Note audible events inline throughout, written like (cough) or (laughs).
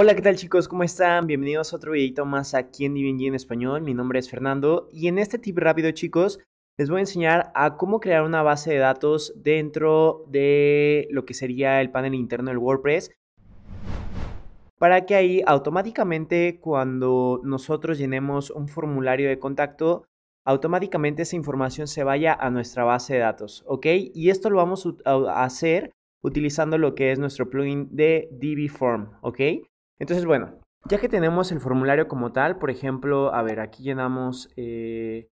Hola, ¿qué tal chicos? ¿Cómo están? Bienvenidos a otro videito más aquí en DBNG en español. Mi nombre es Fernando y en este tip rápido chicos les voy a enseñar a cómo crear una base de datos dentro de lo que sería el panel interno del WordPress para que ahí automáticamente cuando nosotros llenemos un formulario de contacto automáticamente esa información se vaya a nuestra base de datos, ¿ok? Y esto lo vamos a hacer utilizando lo que es nuestro plugin de DBForm, ¿ok? Entonces, bueno, ya que tenemos el formulario como tal, por ejemplo, a ver, aquí llenamos, eh,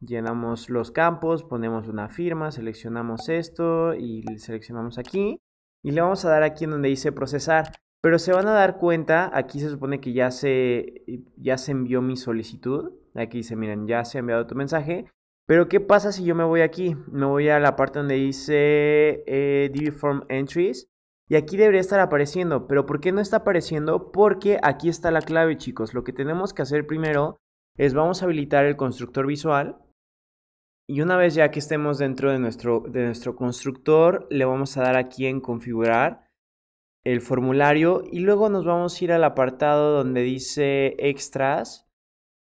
llenamos los campos, ponemos una firma, seleccionamos esto y seleccionamos aquí. Y le vamos a dar aquí en donde dice procesar. Pero se van a dar cuenta, aquí se supone que ya se, ya se envió mi solicitud. Aquí dice, miren, ya se ha enviado tu mensaje. Pero ¿qué pasa si yo me voy aquí? Me voy a la parte donde dice eh, Form Entries. Y aquí debería estar apareciendo, pero ¿por qué no está apareciendo? Porque aquí está la clave, chicos. Lo que tenemos que hacer primero es vamos a habilitar el constructor visual. Y una vez ya que estemos dentro de nuestro, de nuestro constructor, le vamos a dar aquí en configurar el formulario y luego nos vamos a ir al apartado donde dice extras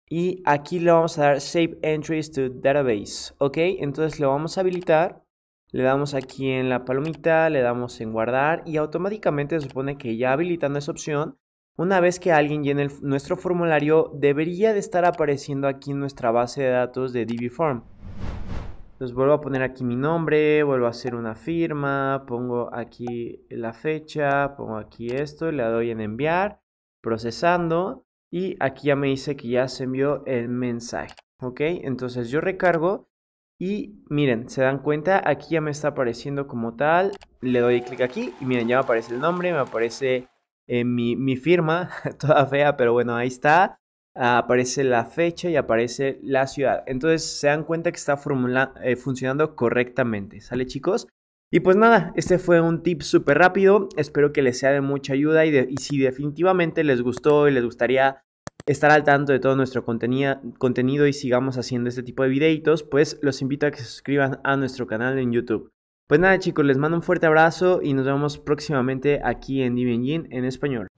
y aquí le vamos a dar save entries to database, ¿ok? Entonces lo vamos a habilitar le damos aquí en la palomita, le damos en guardar y automáticamente se supone que ya habilitando esa opción, una vez que alguien llene nuestro formulario, debería de estar apareciendo aquí en nuestra base de datos de DBForm. Entonces vuelvo a poner aquí mi nombre, vuelvo a hacer una firma, pongo aquí la fecha, pongo aquí esto, le doy en enviar, procesando y aquí ya me dice que ya se envió el mensaje. ¿Ok? Entonces yo recargo y miren, se dan cuenta, aquí ya me está apareciendo como tal. Le doy clic aquí y miren, ya me aparece el nombre, me aparece eh, mi, mi, firma, (laughs) toda fea, pero bueno, ahí está. aparece la fecha y aparece la ciudad. Entonces se dan cuenta que está eh, funcionando correctamente. ¿Sale chicos? Y pues nada, este fue un tip súper rápido. Espero que les sea de mucha ayuda y si definitivamente les gustó y les gustaría estar al tanto de todo nuestro contenido y sigamos haciendo este tipo de videitos, pues los invito a que se suscriban a nuestro canal en YouTube. Pues nada chicos, les mando un fuerte abrazo y nos vemos próximamente aquí en DBNG en español.